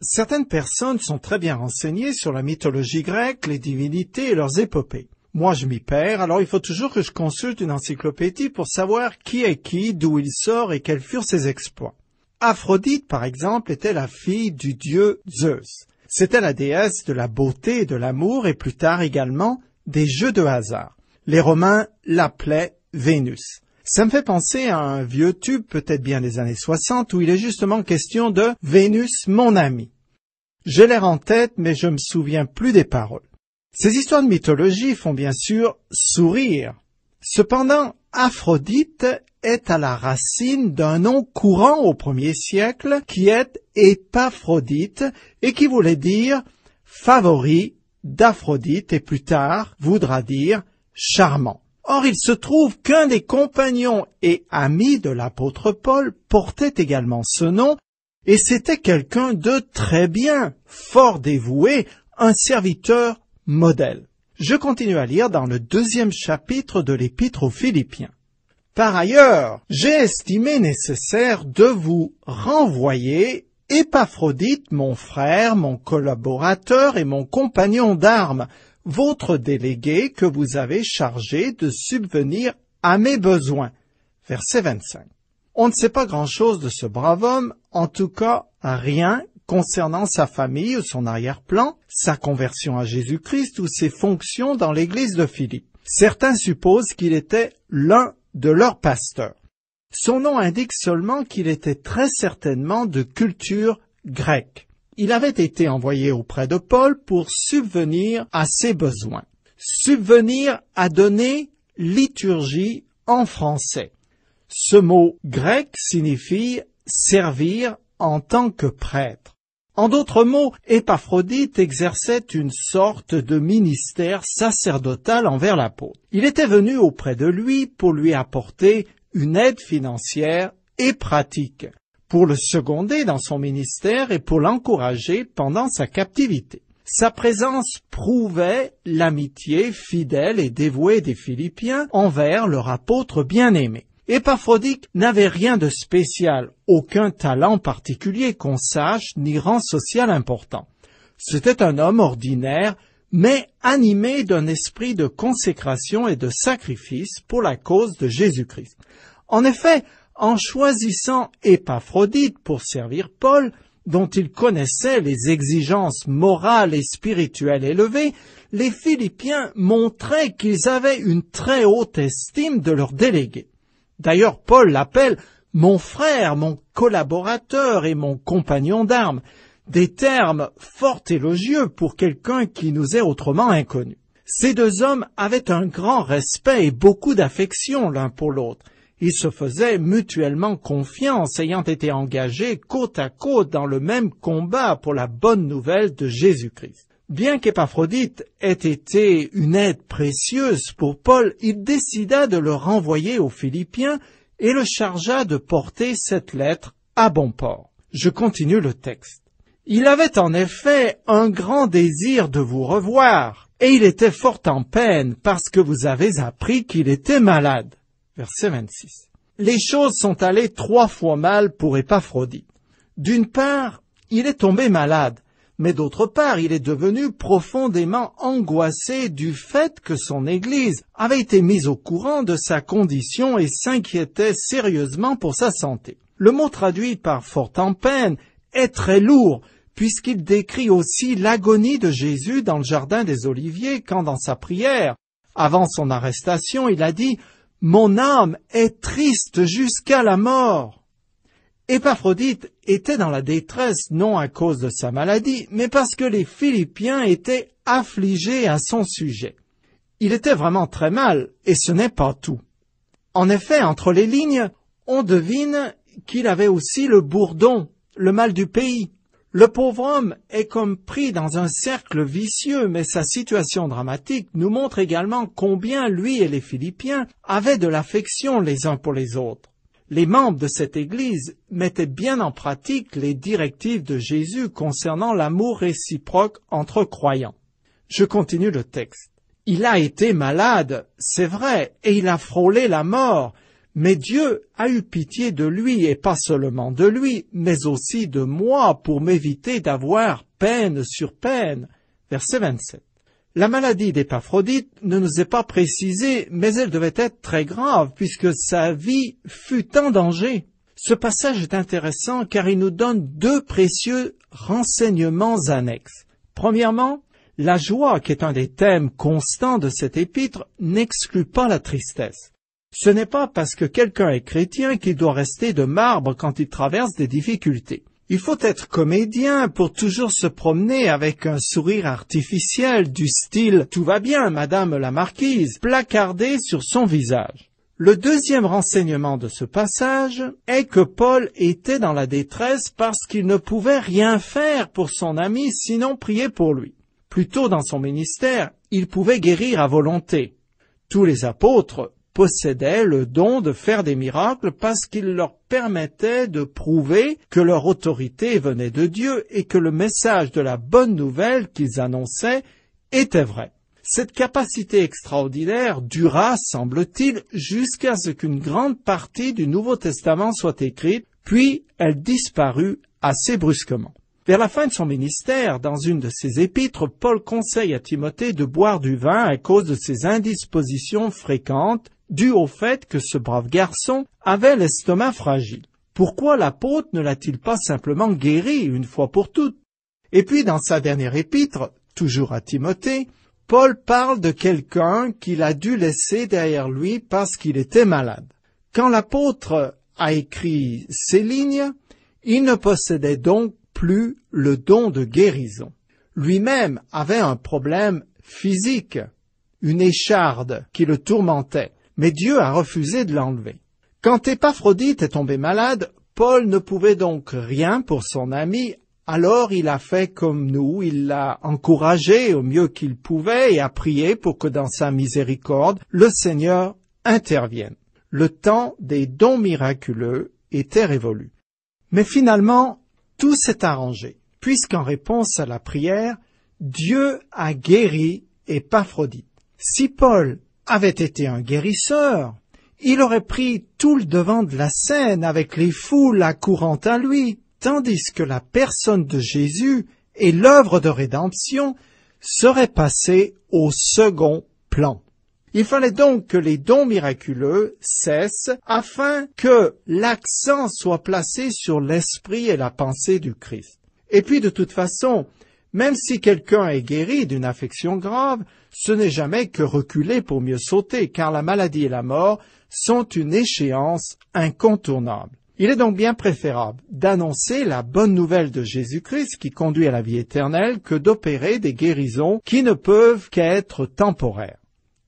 Certaines personnes sont très bien renseignées sur la mythologie grecque, les divinités et leurs épopées. Moi, je m'y perds, alors il faut toujours que je consulte une encyclopédie pour savoir qui est qui, d'où il sort et quels furent ses exploits. Aphrodite, par exemple, était la fille du dieu Zeus. C'était la déesse de la beauté et de l'amour et plus tard également des jeux de hasard. Les Romains l'appelaient Vénus. Ça me fait penser à un vieux tube, peut-être bien des années 60, où il est justement question de Vénus, mon ami. J'ai l'air en tête, mais je me souviens plus des paroles. Ces histoires de mythologie font bien sûr sourire. Cependant, Aphrodite est à la racine d'un nom courant au premier siècle qui est Épaphrodite et qui voulait dire favori d'Aphrodite et plus tard voudra dire charmant. Or, il se trouve qu'un des compagnons et amis de l'apôtre Paul portait également ce nom, et c'était quelqu'un de très bien, fort dévoué, un serviteur modèle. Je continue à lire dans le deuxième chapitre de l'épître aux Philippiens. Par ailleurs, j'ai estimé nécessaire de vous renvoyer Épaphrodite, mon frère, mon collaborateur et mon compagnon d'armes, votre délégué que vous avez chargé de subvenir à mes besoins. Verset 25. On ne sait pas grand-chose de ce brave homme, en tout cas rien concernant sa famille ou son arrière-plan, sa conversion à Jésus-Christ ou ses fonctions dans l'église de Philippe. Certains supposent qu'il était l'un de leurs pasteurs. Son nom indique seulement qu'il était très certainement de culture grecque il avait été envoyé auprès de Paul pour subvenir à ses besoins. Subvenir à donner liturgie en français. Ce mot grec signifie servir en tant que prêtre. En d'autres mots, Épaphrodite exerçait une sorte de ministère sacerdotal envers l'apôtre. Il était venu auprès de lui pour lui apporter une aide financière et pratique pour le seconder dans son ministère et pour l'encourager pendant sa captivité. Sa présence prouvait l'amitié fidèle et dévouée des Philippiens envers leur apôtre bien-aimé. Épaphrodite n'avait rien de spécial, aucun talent particulier qu'on sache, ni rang social important. C'était un homme ordinaire, mais animé d'un esprit de consécration et de sacrifice pour la cause de Jésus-Christ. En effet, en choisissant Épaphrodite pour servir Paul, dont il connaissait les exigences morales et spirituelles élevées, les Philippiens montraient qu'ils avaient une très haute estime de leur délégué. D'ailleurs, Paul l'appelle mon frère, mon collaborateur et mon compagnon d'armes, des termes fort élogieux pour quelqu'un qui nous est autrement inconnu. Ces deux hommes avaient un grand respect et beaucoup d'affection l'un pour l'autre, ils se faisaient mutuellement confiance, ayant été engagés côte à côte dans le même combat pour la bonne nouvelle de Jésus-Christ. Bien qu'Épaphrodite ait été une aide précieuse pour Paul, il décida de le renvoyer aux Philippiens et le chargea de porter cette lettre à bon port. Je continue le texte. Il avait en effet un grand désir de vous revoir, et il était fort en peine parce que vous avez appris qu'il était malade verset 26. Les choses sont allées trois fois mal pour Épaphrodite. D'une part, il est tombé malade, mais d'autre part, il est devenu profondément angoissé du fait que son Église avait été mise au courant de sa condition et s'inquiétait sérieusement pour sa santé. Le mot traduit par fort en peine est très lourd, puisqu'il décrit aussi l'agonie de Jésus dans le jardin des Oliviers quand dans sa prière, avant son arrestation, il a dit mon âme est triste jusqu'à la mort. Épaphrodite était dans la détresse non à cause de sa maladie, mais parce que les Philippiens étaient affligés à son sujet. Il était vraiment très mal, et ce n'est pas tout. En effet, entre les lignes, on devine qu'il avait aussi le bourdon, le mal du pays, le pauvre homme est comme pris dans un cercle vicieux, mais sa situation dramatique nous montre également combien lui et les Philippiens avaient de l'affection les uns pour les autres. Les membres de cette Église mettaient bien en pratique les directives de Jésus concernant l'amour réciproque entre croyants. Je continue le texte. Il a été malade, c'est vrai, et il a frôlé la mort, mais Dieu a eu pitié de lui, et pas seulement de lui, mais aussi de moi, pour m'éviter d'avoir peine sur peine. Verset 27. La maladie d'Épaphrodite ne nous est pas précisée, mais elle devait être très grave, puisque sa vie fut en danger. Ce passage est intéressant car il nous donne deux précieux renseignements annexes. Premièrement, la joie, qui est un des thèmes constants de cet épître, n'exclut pas la tristesse. Ce n'est pas parce que quelqu'un est chrétien qu'il doit rester de marbre quand il traverse des difficultés. Il faut être comédien pour toujours se promener avec un sourire artificiel du style Tout va bien, Madame la Marquise, placardé sur son visage. Le deuxième renseignement de ce passage est que Paul était dans la détresse parce qu'il ne pouvait rien faire pour son ami sinon prier pour lui. Plutôt dans son ministère, il pouvait guérir à volonté. Tous les apôtres possédaient le don de faire des miracles parce qu'il leur permettait de prouver que leur autorité venait de Dieu et que le message de la bonne nouvelle qu'ils annonçaient était vrai. Cette capacité extraordinaire dura, semble-t-il, jusqu'à ce qu'une grande partie du Nouveau Testament soit écrite, puis elle disparut assez brusquement. Vers la fin de son ministère, dans une de ses épîtres, Paul conseille à Timothée de boire du vin à cause de ses indispositions fréquentes dû au fait que ce brave garçon avait l'estomac fragile. Pourquoi l'apôtre ne l'a-t-il pas simplement guéri une fois pour toutes Et puis dans sa dernière épître, toujours à Timothée, Paul parle de quelqu'un qu'il a dû laisser derrière lui parce qu'il était malade. Quand l'apôtre a écrit ces lignes, il ne possédait donc plus le don de guérison. Lui-même avait un problème physique, une écharde qui le tourmentait mais Dieu a refusé de l'enlever. Quand Épaphrodite est tombé malade, Paul ne pouvait donc rien pour son ami, alors il a fait comme nous, il l'a encouragé au mieux qu'il pouvait et a prié pour que dans sa miséricorde, le Seigneur intervienne. Le temps des dons miraculeux était révolu. Mais finalement, tout s'est arrangé, puisqu'en réponse à la prière, Dieu a guéri Épaphrodite. Si Paul avait été un guérisseur, il aurait pris tout le devant de la scène avec les foules accourant à lui, tandis que la personne de Jésus et l'œuvre de rédemption seraient passées au second plan. Il fallait donc que les dons miraculeux cessent afin que l'accent soit placé sur l'esprit et la pensée du Christ. Et puis de toute façon, même si quelqu'un est guéri d'une affection grave, ce n'est jamais que reculer pour mieux sauter, car la maladie et la mort sont une échéance incontournable. Il est donc bien préférable d'annoncer la bonne nouvelle de Jésus-Christ qui conduit à la vie éternelle que d'opérer des guérisons qui ne peuvent qu'être temporaires.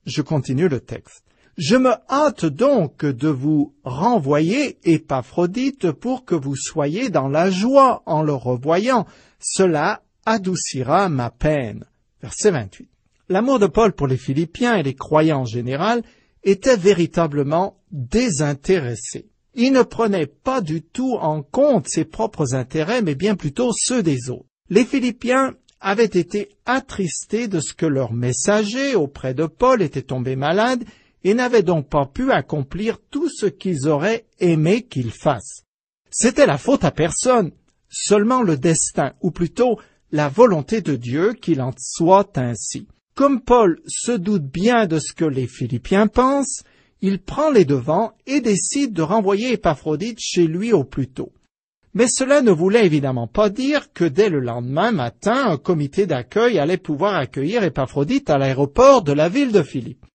Je continue le texte. Je me hâte donc de vous renvoyer Épaphrodite pour que vous soyez dans la joie en le revoyant. Cela adoucira ma peine. Verset 28. L'amour de Paul pour les Philippiens et les croyants en général était véritablement désintéressé. Il ne prenait pas du tout en compte ses propres intérêts, mais bien plutôt ceux des autres. Les Philippiens avaient été attristés de ce que leur messager auprès de Paul était tombé malade et n'avaient donc pas pu accomplir tout ce qu'ils auraient aimé qu'il fasse. C'était la faute à personne, seulement le destin, ou plutôt la volonté de Dieu qu'il en soit ainsi. Comme Paul se doute bien de ce que les Philippiens pensent, il prend les devants et décide de renvoyer Épaphrodite chez lui au plus tôt. Mais cela ne voulait évidemment pas dire que dès le lendemain matin, un comité d'accueil allait pouvoir accueillir Épaphrodite à l'aéroport de la ville de Philippe.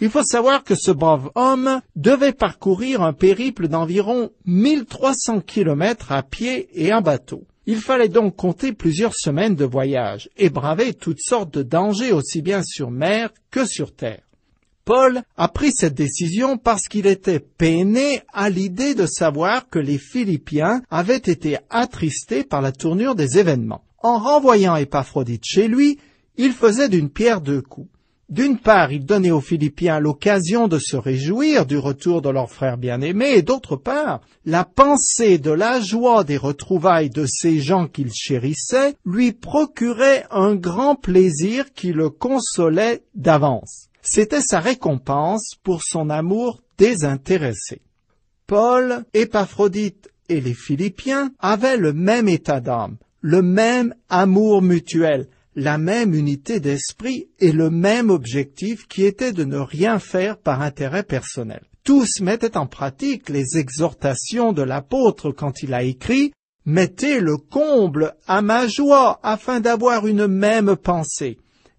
Il faut savoir que ce brave homme devait parcourir un périple d'environ 1300 kilomètres à pied et en bateau. Il fallait donc compter plusieurs semaines de voyage et braver toutes sortes de dangers aussi bien sur mer que sur terre. Paul a pris cette décision parce qu'il était peiné à l'idée de savoir que les Philippiens avaient été attristés par la tournure des événements. En renvoyant Épaphrodite chez lui, il faisait d'une pierre deux coups. D'une part, il donnait aux Philippiens l'occasion de se réjouir du retour de leur frère bien-aimé, et d'autre part, la pensée de la joie des retrouvailles de ces gens qu'il chérissait lui procurait un grand plaisir qui le consolait d'avance. C'était sa récompense pour son amour désintéressé. Paul, Épaphrodite et les Philippiens avaient le même état d'âme, le même amour mutuel, la même unité d'esprit et le même objectif qui était de ne rien faire par intérêt personnel. Tous mettaient en pratique les exhortations de l'apôtre quand il a écrit Mettez le comble à ma joie afin d'avoir une même pensée.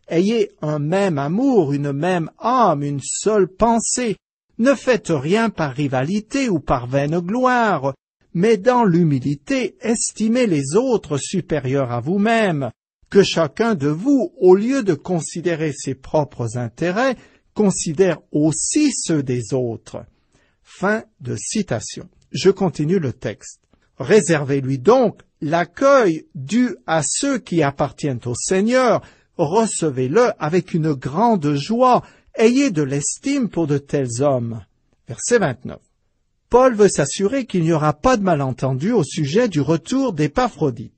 Ayez un même amour, une même âme, une seule pensée. Ne faites rien par rivalité ou par vaine gloire, mais dans l'humilité estimez les autres supérieurs à vous-même que chacun de vous, au lieu de considérer ses propres intérêts, considère aussi ceux des autres. Fin de citation. Je continue le texte. Réservez-lui donc l'accueil dû à ceux qui appartiennent au Seigneur, recevez-le avec une grande joie, ayez de l'estime pour de tels hommes. Verset 29. Paul veut s'assurer qu'il n'y aura pas de malentendu au sujet du retour Paphrodites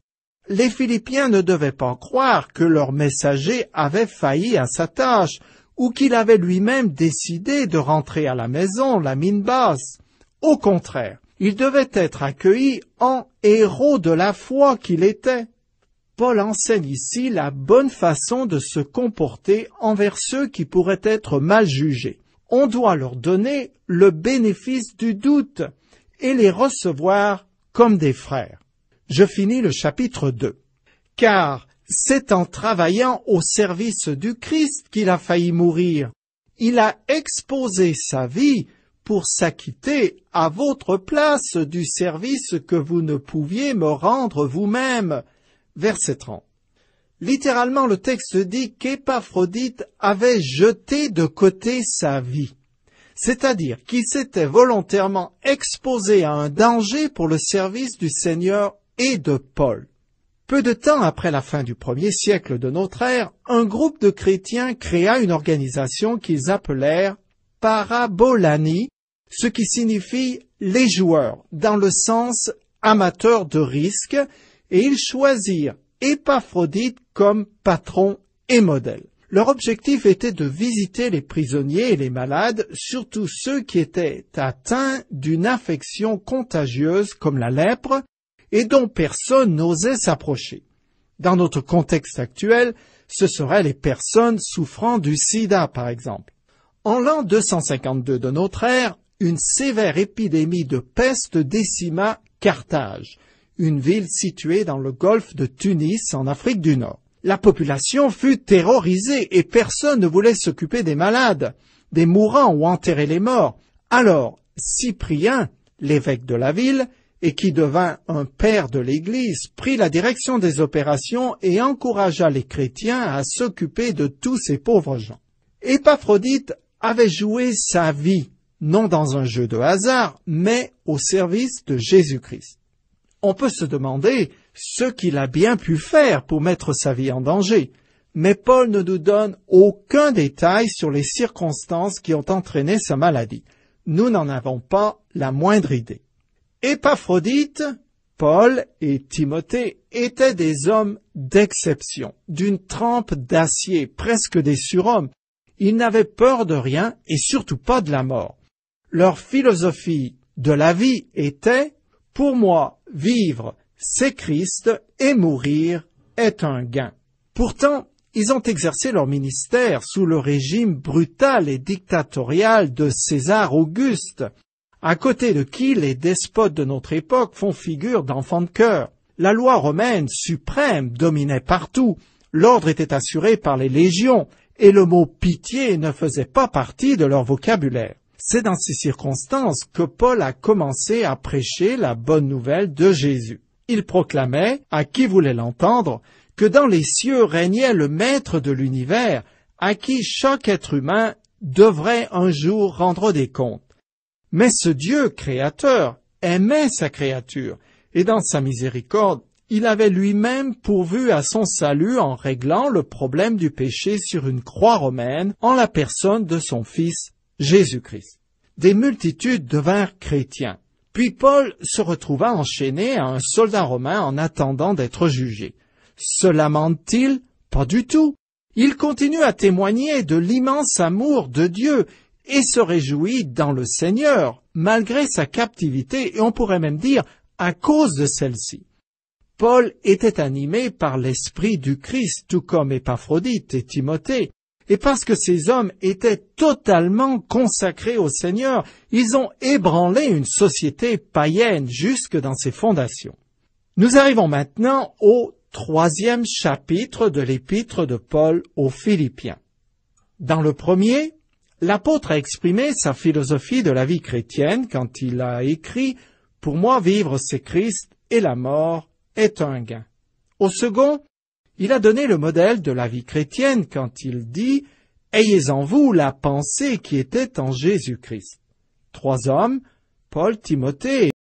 les Philippiens ne devaient pas croire que leur messager avait failli à sa tâche, ou qu'il avait lui-même décidé de rentrer à la maison, la mine basse. Au contraire, il devait être accueilli en héros de la foi qu'il était. Paul enseigne ici la bonne façon de se comporter envers ceux qui pourraient être mal jugés. On doit leur donner le bénéfice du doute et les recevoir comme des frères. Je finis le chapitre 2. Car c'est en travaillant au service du Christ qu'il a failli mourir. Il a exposé sa vie pour s'acquitter à votre place du service que vous ne pouviez me rendre vous-même. Verset 30. Littéralement, le texte dit qu'Épaphrodite avait jeté de côté sa vie, c'est-à-dire qu'il s'était volontairement exposé à un danger pour le service du Seigneur et de Paul. Peu de temps après la fin du premier siècle de notre ère, un groupe de chrétiens créa une organisation qu'ils appelèrent Parabolani, ce qui signifie les joueurs, dans le sens amateur de risque, et ils choisirent Épaphrodite comme patron et modèle. Leur objectif était de visiter les prisonniers et les malades, surtout ceux qui étaient atteints d'une infection contagieuse comme la lèpre, et dont personne n'osait s'approcher. Dans notre contexte actuel, ce seraient les personnes souffrant du sida, par exemple. En l'an 252 de notre ère, une sévère épidémie de peste décima Carthage, une ville située dans le golfe de Tunis en Afrique du Nord. La population fut terrorisée et personne ne voulait s'occuper des malades, des mourants ou enterrer les morts. Alors, Cyprien, l'évêque de la ville, et qui devint un père de l'Église, prit la direction des opérations et encouragea les chrétiens à s'occuper de tous ces pauvres gens. Épaphrodite avait joué sa vie, non dans un jeu de hasard, mais au service de Jésus-Christ. On peut se demander ce qu'il a bien pu faire pour mettre sa vie en danger, mais Paul ne nous donne aucun détail sur les circonstances qui ont entraîné sa maladie. Nous n'en avons pas la moindre idée. Épaphrodite, Paul et Timothée étaient des hommes d'exception, d'une trempe d'acier, presque des surhommes. Ils n'avaient peur de rien et surtout pas de la mort. Leur philosophie de la vie était Pour moi, vivre, c'est Christ et mourir est un gain. Pourtant, ils ont exercé leur ministère sous le régime brutal et dictatorial de César Auguste, à côté de qui les despotes de notre époque font figure d'enfants de cœur. La loi romaine suprême dominait partout, l'ordre était assuré par les légions, et le mot pitié ne faisait pas partie de leur vocabulaire. C'est dans ces circonstances que Paul a commencé à prêcher la bonne nouvelle de Jésus. Il proclamait, à qui voulait l'entendre, que dans les cieux régnait le Maître de l'univers, à qui chaque être humain devrait un jour rendre des comptes. Mais ce Dieu créateur aimait sa créature, et dans sa miséricorde, il avait lui-même pourvu à son salut en réglant le problème du péché sur une croix romaine en la personne de son Fils Jésus-Christ. Des multitudes devinrent chrétiens. Puis Paul se retrouva enchaîné à un soldat romain en attendant d'être jugé. Se lamente-t-il Pas du tout. Il continue à témoigner de l'immense amour de Dieu et se réjouit dans le Seigneur, malgré sa captivité, et on pourrait même dire à cause de celle-ci. Paul était animé par l'Esprit du Christ, tout comme Épaphrodite et Timothée, et parce que ces hommes étaient totalement consacrés au Seigneur, ils ont ébranlé une société païenne jusque dans ses fondations. Nous arrivons maintenant au troisième chapitre de l'épître de Paul aux Philippiens. Dans le premier, L'apôtre a exprimé sa philosophie de la vie chrétienne quand il a écrit Pour moi vivre c'est Christ et la mort est un gain. Au second, il a donné le modèle de la vie chrétienne quand il dit Ayez en vous la pensée qui était en Jésus-Christ. Trois hommes, Paul, Timothée